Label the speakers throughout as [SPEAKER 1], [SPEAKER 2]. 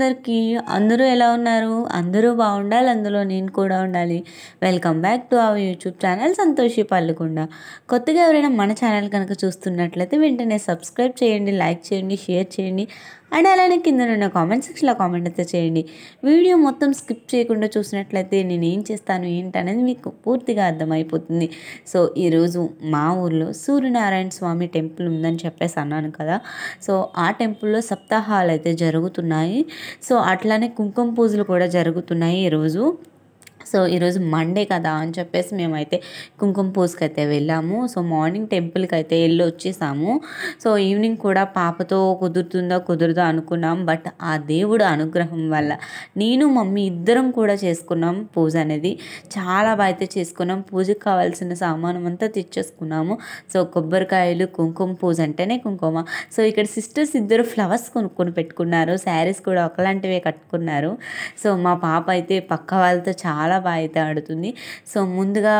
[SPEAKER 1] అందరికీ అందరూ ఎలా ఉన్నారు అందరూ బాగుండాలి అందులో నేను కూడా ఉండాలి welcome back to our YouTube channel Santoshi పల్లుకుండా కొత్తగా ఎవరైనా మన ఛానల్ కనుక చూస్తున్నట్లయితే వెంటనే సబ్స్క్రైబ్ చేయండి లైక్ చేయండి షేర్ చేయండి అండ్ అలానే కిందనున్న కామెంట్ సెక్షన్లో కామెంట్ అయితే చేయండి వీడియో మొత్తం స్కిప్ చేయకుండా చూసినట్లయితే నేను ఏం చేస్తాను ఏంటనేది మీకు పూర్తిగా అర్థమైపోతుంది సో ఈరోజు మా ఊర్లో సూర్యనారాయణ స్వామి టెంపుల్ ఉందని చెప్పేసి అన్నాను కదా సో ఆ టెంపుల్లో సప్తాహాలు అయితే జరుగుతున్నాయి సో అట్లానే కుంకుమ పూజలు కూడా జరుగుతున్నాయి ఈరోజు సో ఈరోజు మండే కదా అని చెప్పేసి మేమైతే కుంకుమ పూజకి అయితే వెళ్ళాము సో మార్నింగ్ టెంపుల్కి అయితే వెళ్ళి వచ్చేసాము సో ఈవినింగ్ కూడా పాపతో కుదురుతుందో కుదురుదో అనుకున్నాం బట్ ఆ దేవుడు అనుగ్రహం వల్ల నేను మమ్మీ ఇద్దరం కూడా చేసుకున్నాం పూజ అనేది చాలా బాగా అయితే చేసుకున్నాం పూజకు కావాల్సిన సామానం అంతా తెచ్చేసుకున్నాము సో కొబ్బరికాయలు కుంకుమ పూజ అంటేనే కుంకుమ సో ఇక్కడ సిస్టర్స్ ఇద్దరు ఫ్లవర్స్ కొనుక్కొని పెట్టుకున్నారు శారీస్ కూడా ఒకలాంటివే కట్టుకున్నారు సో మా పాప అయితే పక్క వాళ్ళతో చాలా వాయిదా ఆడుతుంది సో ముందుగా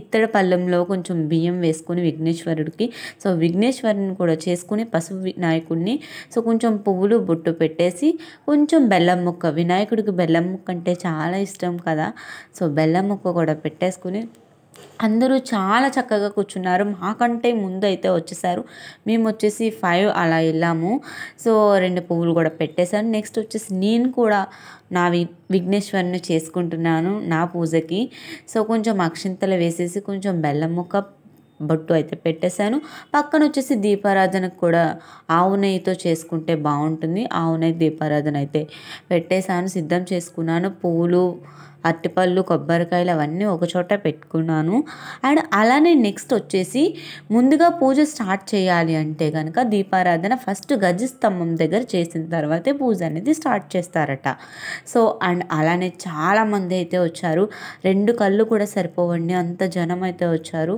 [SPEAKER 1] ఇత్తడి పళ్ళెంలో కొంచెం బియ్యం వేసుకొని విఘ్నేశ్వరుడికి సో విఘ్నేశ్వరుని కూడా చేసుకుని పసుపు వినాయకుడిని సో కొంచెం పువ్వులు బొట్టు పెట్టేసి కొంచెం బెల్లం ముక్క వినాయకుడికి బెల్లం ముక్క అంటే చాలా ఇష్టం కదా సో బెల్లం ముక్క కూడా పెట్టేసుకుని అందరూ చాలా చక్కగా కూర్చున్నారు మాకంటే ముందు అయితే వచ్చేసారు మేము వచ్చేసి ఫైవ్ అలా వెళ్ళాము సో రెండు పువ్వులు కూడా పెట్టేశాను నెక్స్ట్ వచ్చేసి నేను కూడా నా వి విఘ్నేశ్వరుని చేసుకుంటున్నాను నా పూజకి సో కొంచెం అక్షింతలు వేసేసి కొంచెం బెల్లం ముక్క బొట్టు అయితే పెట్టేశాను పక్కన వచ్చేసి దీపారాధనకు కూడా ఆవు నెయ్యితో చేసుకుంటే బాగుంటుంది ఆవు నెయ్యి దీపారాధన అయితే పెట్టేశాను సిద్ధం చేసుకున్నాను పువ్వులు అరటిపళ్ళు కొబ్బరికాయలు అవన్నీ ఒకచోట పెట్టుకున్నాను అండ్ అలానే నెక్స్ట్ వచ్చేసి ముందుగా పూజ స్టార్ట్ చేయాలి అంటే కనుక దీపారాధన ఫస్ట్ గజస్తంభం దగ్గర చేసిన తర్వాతే పూజ అనేది స్టార్ట్ చేస్తారట సో అండ్ అలానే చాలామంది అయితే వచ్చారు రెండు కళ్ళు కూడా సరిపోవండి అంత జనం అయితే వచ్చారు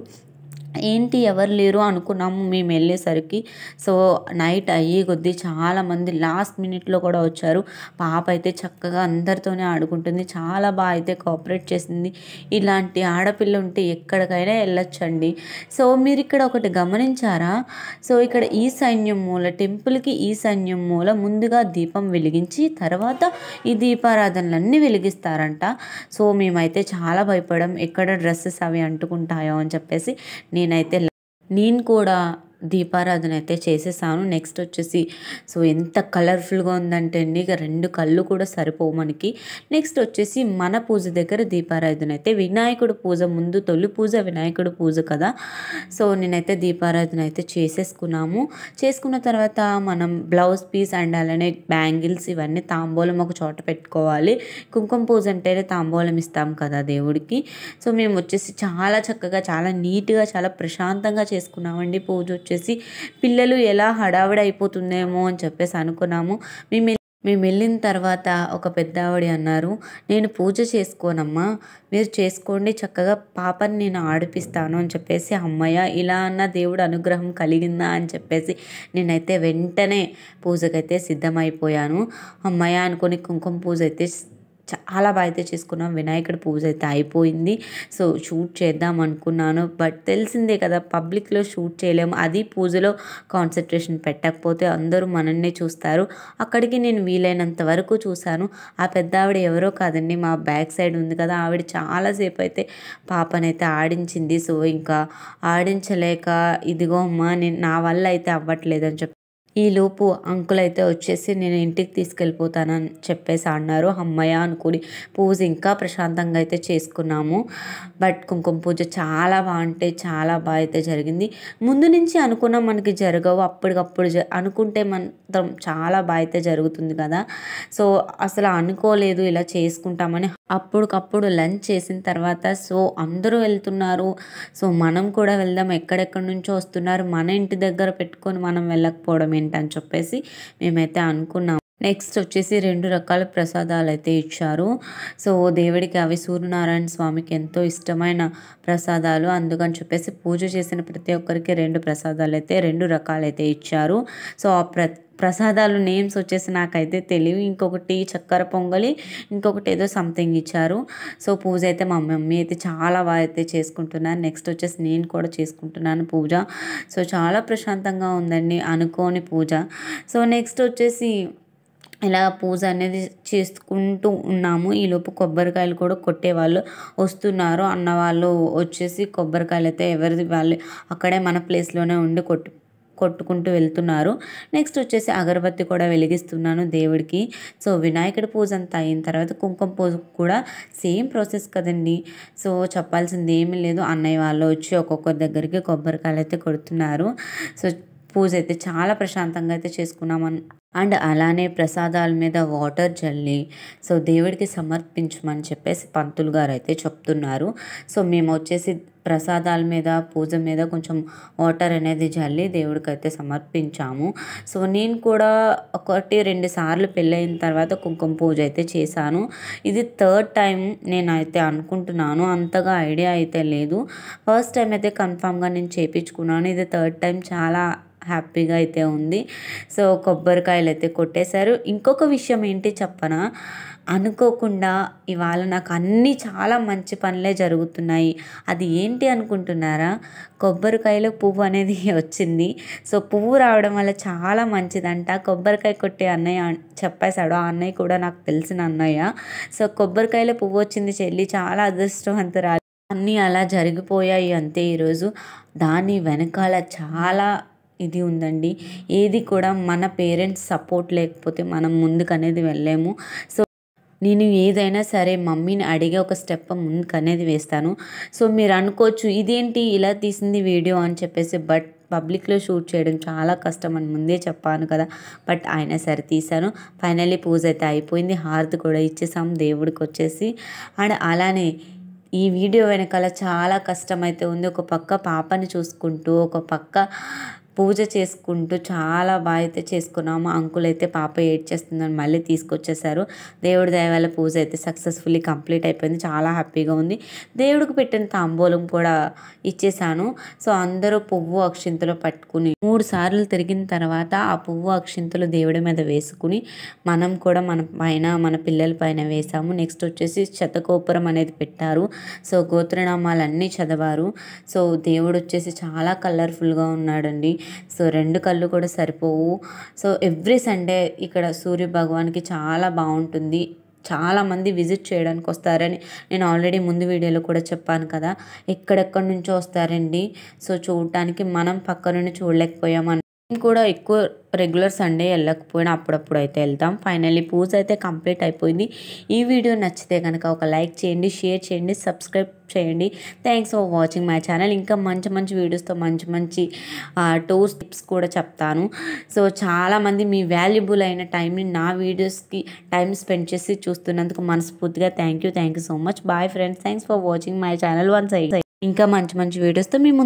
[SPEAKER 1] ఏంటి ఎవరు లేరు అనుకున్నాము మేము వెళ్ళేసరికి సో నైట్ అయ్యే కొద్దీ చాలామంది లాస్ట్ మినిట్లో కూడా వచ్చారు పాప అయితే చక్కగా అందరితోనే ఆడుకుంటుంది చాలా బాగా అయితే కోఆపరేట్ చేసింది ఇలాంటి ఆడపిల్ల ఉంటే ఎక్కడికైనా వెళ్ళొచ్చండి సో మీరు ఇక్కడ ఒకటి గమనించారా సో ఇక్కడ ఈ సైన్యం మూల టెంపుల్కి ఈ సైన్యం మూల ముందుగా దీపం వెలిగించి తర్వాత ఈ దీపారాధనలన్నీ వెలిగిస్తారంట సో మేమైతే చాలా భయపడం ఎక్కడ డ్రెస్సెస్ అవి అంటుకుంటాయో అని చెప్పేసి నేను ನೀನೈತೆ ನೀನ್ ಕೂಡ దీపారాధన అయితే చేసేసాను నెక్స్ట్ వచ్చేసి సో ఎంత కలర్ఫుల్గా ఉందంటే అండి ఇక రెండు కళ్ళు కూడా సరిపోవు మనకి నెక్స్ట్ వచ్చేసి మన పూజ దగ్గర దీపారాధన అయితే వినాయకుడు పూజ ముందు తొలి పూజ వినాయకుడు పూజ కదా సో నేనైతే దీపారాధన అయితే చేసేసుకున్నాము చేసుకున్న తర్వాత మనం బ్లౌజ్ పీస్ అండ్ అలానే బ్యాంగిల్స్ ఇవన్నీ తాంబూలం ఒక చోట పెట్టుకోవాలి కుంకుమ పూజ అంటేనే తాంబూలం ఇస్తాం కదా దేవుడికి సో మేము వచ్చేసి చాలా చక్కగా చాలా నీట్గా చాలా ప్రశాంతంగా చేసుకున్నామండి పూజ వచ్చేసి వచ్చేసి పిల్లలు ఎలా హడావిడైపోతుందేమో అని చెప్పేసి అనుకున్నాము మేము మేము వెళ్ళిన తర్వాత ఒక పెద్ద ఆవిడ అన్నారు నేను పూజ చేసుకోనమ్మా మీరు చేసుకోండి చక్కగా పాపని నేను ఆడిపిస్తాను అని చెప్పేసి అమ్మయ్య ఇలా అన్న దేవుడు అనుగ్రహం కలిగిందా అని చెప్పేసి నేనైతే వెంటనే పూజకైతే సిద్ధమైపోయాను అమ్మయ్య అనుకుని కుంకుమ పూజ అయితే చాలా బాగా అయితే చేసుకున్నాం వినాయకుడి పూజ అయితే అయిపోయింది సో షూట్ చేద్దాం అనుకున్నాను బట్ తెలిసిందే కదా పబ్లిక్లో షూట్ చేయలేము అది పూజలో కాన్సన్ట్రేషన్ పెట్టకపోతే అందరూ మనన్నే చూస్తారు అక్కడికి నేను వీలైనంత వరకు చూశాను ఆ పెద్ద ఆవిడ ఎవరో కాదండి మా బ్యాక్ సైడ్ ఉంది కదా ఆవిడ చాలాసేపు అయితే పాపనైతే ఆడించింది సో ఇంకా ఆడించలేక ఇదిగో అమ్మా నేను నా వల్ల అయితే అవ్వట్లేదని చెప్పి ఈలోపు అంకుల్ అయితే వచ్చేసి నేను ఇంటికి తీసుకెళ్ళిపోతానని చెప్పేసి అన్నారు అమ్మయ్య అనుకుని పూజ ఇంకా ప్రశాంతంగా అయితే చేసుకున్నాము బట్ కుంకుమ పూజ చాలా బాగుంటే చాలా బాగా అయితే జరిగింది ముందు నుంచి అనుకున్న మనకి జరగవు అప్పటికప్పుడు జ అనుకుంటే మనం చాలా బాగా అయితే జరుగుతుంది కదా సో అసలు అనుకోలేదు ఇలా చేసుకుంటామని అప్పటికప్పుడు లంచ్ చేసిన తర్వాత సో అందరూ వెళ్తున్నారు సో మనం కూడా వెళ్దాం ఎక్కడెక్కడి నుంచో వస్తున్నారు మన ఇంటి దగ్గర పెట్టుకొని మనం వెళ్ళకపోవడమే ఏంటని చెప్పేసి మేమైతే అనుకున్నాం నెక్స్ట్ వచ్చేసి రెండు రకాల ప్రసాదాలు అయితే ఇచ్చారు సో దేవుడికి అవి సూర్యనారాయణ స్వామికి ఎంతో ఇష్టమైన ప్రసాదాలు అందుకని చెప్పేసి పూజ చేసిన ప్రతి ఒక్కరికి రెండు ప్రసాదాలు అయితే రెండు రకాలైతే ఇచ్చారు సో ఆ ప్ర ప్రసాదాలు నేమ్స్ వచ్చేసి నాకైతే తెలియవు ఇంకొకటి చక్కెర పొంగలి ఇంకొకటి ఏదో సంథింగ్ ఇచ్చారు సో పూజ అయితే మా మమ్మీ అయితే చాలా బాగా అయితే చేసుకుంటున్నాను నెక్స్ట్ వచ్చేసి నేను కూడా చేసుకుంటున్నాను పూజ సో చాలా ప్రశాంతంగా ఉందండి అనుకోని పూజ సో నెక్స్ట్ వచ్చేసి ఇలా పూజ అనేది చేసుకుంటూ ఉన్నాము ఈలోపు కొబ్బరికాయలు కూడా కొట్టేవాళ్ళు వస్తున్నారు అన్నవాళ్ళు వచ్చేసి కొబ్బరికాయలు అయితే ఎవరిది వాళ్ళు అక్కడే మన ప్లేస్లోనే ఉండి కొట్టు కొట్టుకుంటూ వెళ్తున్నారు నెక్స్ట్ వచ్చేసి అగరబత్తి కూడా వెలిగిస్తున్నాను దేవుడికి సో వినాయకుడి పూజ అంతా అయిన తర్వాత కుంకుమ పూజ కూడా సేమ్ ప్రాసెస్ కదండి సో చెప్పాల్సింది ఏమీ లేదు అన్నయ్య వాళ్ళు వచ్చి ఒక్కొక్క దగ్గరికి కొబ్బరికాయలు అయితే కొడుతున్నారు సో పూజ అయితే చాలా ప్రశాంతంగా అయితే చేసుకున్నామని అండ్ అలానే ప్రసాదాల మీద వాటర్ చల్లి సో దేవుడికి సమర్పించమని చెప్పేసి పంతులు గారు అయితే చెప్తున్నారు సో మేము వచ్చేసి ప్రసాదాల మీద పూజ మీద కొంచెం వాటర్ అనేది చల్లి దేవుడికి అయితే సమర్పించాము సో నేను కూడా ఒకటి రెండు సార్లు పెళ్ళైన తర్వాత కుంకుమ పూజ అయితే చేశాను ఇది థర్డ్ టైం నేనైతే అనుకుంటున్నాను అంతగా ఐడియా అయితే లేదు ఫస్ట్ టైం అయితే కన్ఫామ్గా నేను చేయించుకున్నాను ఇది థర్డ్ టైం చాలా హ్యాపీగా అయితే ఉంది సో కొబ్బరికాయలు అయితే కొట్టేశారు ఇంకొక విషయం ఏంటి చెప్పనా అనుకోకుండా ఇవాళ నాకు అన్నీ చాలా మంచి పనులే జరుగుతున్నాయి అది ఏంటి అనుకుంటున్నారా కొబ్బరికాయలో పువ్వు అనేది వచ్చింది సో పువ్వు రావడం వల్ల చాలా మంచిదంట కొబ్బరికాయ కొట్టే అన్నయ్య చెప్పేశాడు ఆ అన్నయ్య కూడా నాకు తెలిసిన అన్నయ్య సో కొబ్బరికాయలో పువ్వు వచ్చింది చెల్లి చాలా అదృష్టవంతురాలు అన్నీ అలా జరిగిపోయాయి అంతే ఈరోజు దాని వెనకాల చాలా ఇది ఉందండి ఏది కూడా మన పేరెంట్స్ సపోర్ట్ లేకపోతే మనం ముందుకు అనేది వెళ్ళలేము సో నేను ఏదైనా సరే మమ్మీని అడిగే ఒక స్టెప్ ముందుకు అనేది వేస్తాను సో మీరు అనుకోవచ్చు ఇదేంటి ఇలా తీసింది వీడియో అని చెప్పేసి బట్ పబ్లిక్లో షూట్ చేయడం చాలా కష్టం అని ముందే చెప్పాను కదా బట్ అయినా సరే తీశాను ఫైనల్లీ పూజ అయితే అయిపోయింది హార్త్ కూడా ఇచ్చేసాం దేవుడికి వచ్చేసి అండ్ అలానే ఈ వీడియో వెనకాల చాలా కష్టమైతే ఉంది ఒక పక్క పాపని చూసుకుంటూ ఒక పక్క పూజ చేసుకుంటూ చాలా బాగా అయితే చేసుకున్నాము అంకుల్ అయితే పాప ఏడ్చేస్తుందని మళ్ళీ తీసుకొచ్చేసారు దేవుడి దయ వల్ల పూజ అయితే సక్సెస్ఫుల్లీ కంప్లీట్ అయిపోయింది చాలా హ్యాపీగా ఉంది దేవుడికి పెట్టిన తాంబూలం కూడా ఇచ్చేసాను సో అందరూ పువ్వు అక్షింతలు పట్టుకుని మూడు సార్లు తిరిగిన తర్వాత ఆ పువ్వు అక్షింతలు దేవుడి మీద వేసుకుని మనం కూడా మన పైన మన పిల్లల పైన వేసాము నెక్స్ట్ వచ్చేసి శతకోపురం అనేది పెట్టారు సో గోత్రనామాలన్నీ చదవారు సో దేవుడు వచ్చేసి చాలా కలర్ఫుల్గా ఉన్నాడండి సో రెండు కళ్ళు కూడా సరిపోవు సో ఎవ్రీ సండే ఇక్కడ సూర్య భగవాన్కి చాలా బాగుంటుంది చాలామంది విజిట్ చేయడానికి వస్తారని నేను ఆల్రెడీ ముందు వీడియోలో కూడా చెప్పాను కదా ఎక్కడెక్కడి నుంచో వస్తారండి సో చూడటానికి మనం పక్క నుండి చూడలేకపోయామని కూడా ఎక్కువ రెగ్యులర్ సండే వెళ్ళకపోయినా అప్పుడప్పుడు అయితే వెళ్తాం ఫైనల్లీ పూజ అయితే కంప్లీట్ అయిపోయింది ఈ వీడియో నచ్చితే కనుక ఒక లైక్ చేయండి షేర్ చేయండి సబ్స్క్రైబ్ చేయండి thanks for watching my channel ఇంకా మంచి మంచి వీడియోస్తో మంచి మంచి టూర్ టిప్స్ కూడా చెప్తాను సో చాలామంది మీ వాల్యుబుల్ అయిన టైంని నా వీడియోస్కి టైం స్పెండ్ చేసి చూస్తున్నందుకు మనస్ఫూర్తిగా thank you thank you so much bye friends thanks for watching my channel once ఇంకా మంచి మంచి వీడియోస్తో మీ